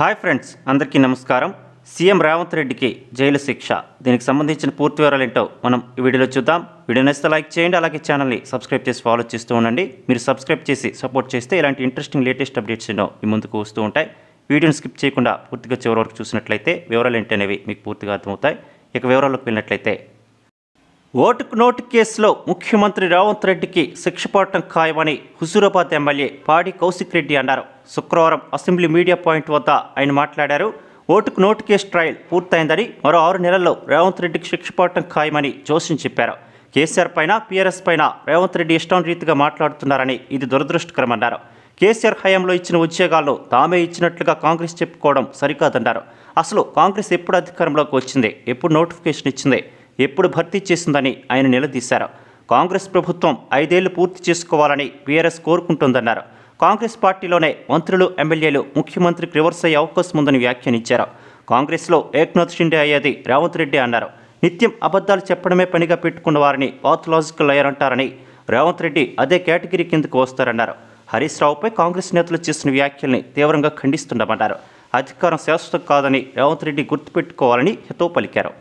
hi friends అందరికీ నమస్కారం CM Revanth రెడ్డికి జైలు శిక్ష దీనికి సంబంధించిన పూర్తి వివరాలు ఏంటో మనం ఈ వీడియోలో చూద్దాం వీడియో నచ్చితే లైక్ చేయండి అలాగే ఛానల్ని సబ్స్క్రైబ్ చేసి ఫాలో చేస్తూ ఉండండి మీరు సబ్స్క్రైబ్ చేసి సపోర్ట్ చేస్తే ఇలాంటి ఇంట్రెస్టింగ్ లేటెస్ట్ అప్డేట్స్ ఏంటో మీ ముందుకు వస్తూ ఉంటాయి వీడియోని స్కిప్ చేయకుండా పూర్తిగా చివరి వరకు చూసినట్లయితే వివరాలు ఏంటనేవి మీకు పూర్తిగా అర్థమవుతాయి ఇక వివరాల్లోకి వెళ్ళినట్లయితే ఓటుకు నోటు కేసులో ముఖ్యమంత్రి రేవంత్ రెడ్డికి శిక్షపడటం ఖాయమని హుజూరాబాద్ ఎమ్మెల్యే పాడి కౌశిక్ రెడ్డి అన్నారు శుక్రవారం అసెంబ్లీ మీడియా పాయింట్ వద్ద ఆయన మాట్లాడారు ఓటుకు నోటు కేసు ట్రయల్ పూర్తయిందని మరో ఆరు నెలల్లో రేవంత్ రెడ్డికి శిక్షపడటం ఖాయమని జోషన్ చెప్పారు కేసీఆర్ పైన పీఆర్ఎస్ పైన రేవంత్ రెడ్డి ఇష్టం రీతిగా మాట్లాడుతున్నారని ఇది దురదృష్టకరమన్నారు కేసీఆర్ హయాంలో ఇచ్చిన ఉద్యోగాల్లో తామే ఇచ్చినట్లుగా కాంగ్రెస్ చెప్పుకోవడం సరికాదన్నారు అసలు కాంగ్రెస్ ఎప్పుడు అధికారంలోకి వచ్చింది ఎప్పుడు నోటిఫికేషన్ ఇచ్చింది ఎప్పుడు భర్తీ చేసిందని ఆయన నిలదీశారు కాంగ్రెస్ ప్రభుత్వం ఐదేళ్లు పూర్తి చేసుకోవాలని బీఆర్ఎస్ కోరుకుంటోందన్నారు కాంగ్రెస్ పార్టీలోనే మంత్రులు ఎమ్మెల్యేలు ముఖ్యమంత్రికి రివర్స్ అయ్యే అవకాశం ఉందని వ్యాఖ్యానించారు కాంగ్రెస్లో ఏక్నాథ్ షిండే అయ్యేది రేవంత్ రెడ్డి అన్నారు నిత్యం అబద్ధాలు చెప్పడమే పనిగా పెట్టుకున్న వారిని పాథలాజికల్ అయ్యారంటారని రేవంత్ రెడ్డి అదే కేటగిరీ కిందకు వస్తారన్నారు హరీష్ రావుపై కాంగ్రెస్ నేతలు చేసిన వ్యాఖ్యల్ని తీవ్రంగా ఖండిస్తుండమన్నారు అధికారం శాశ్వతం కాదని రేవంత్ రెడ్డి గుర్తుపెట్టుకోవాలని హితవు పలికారు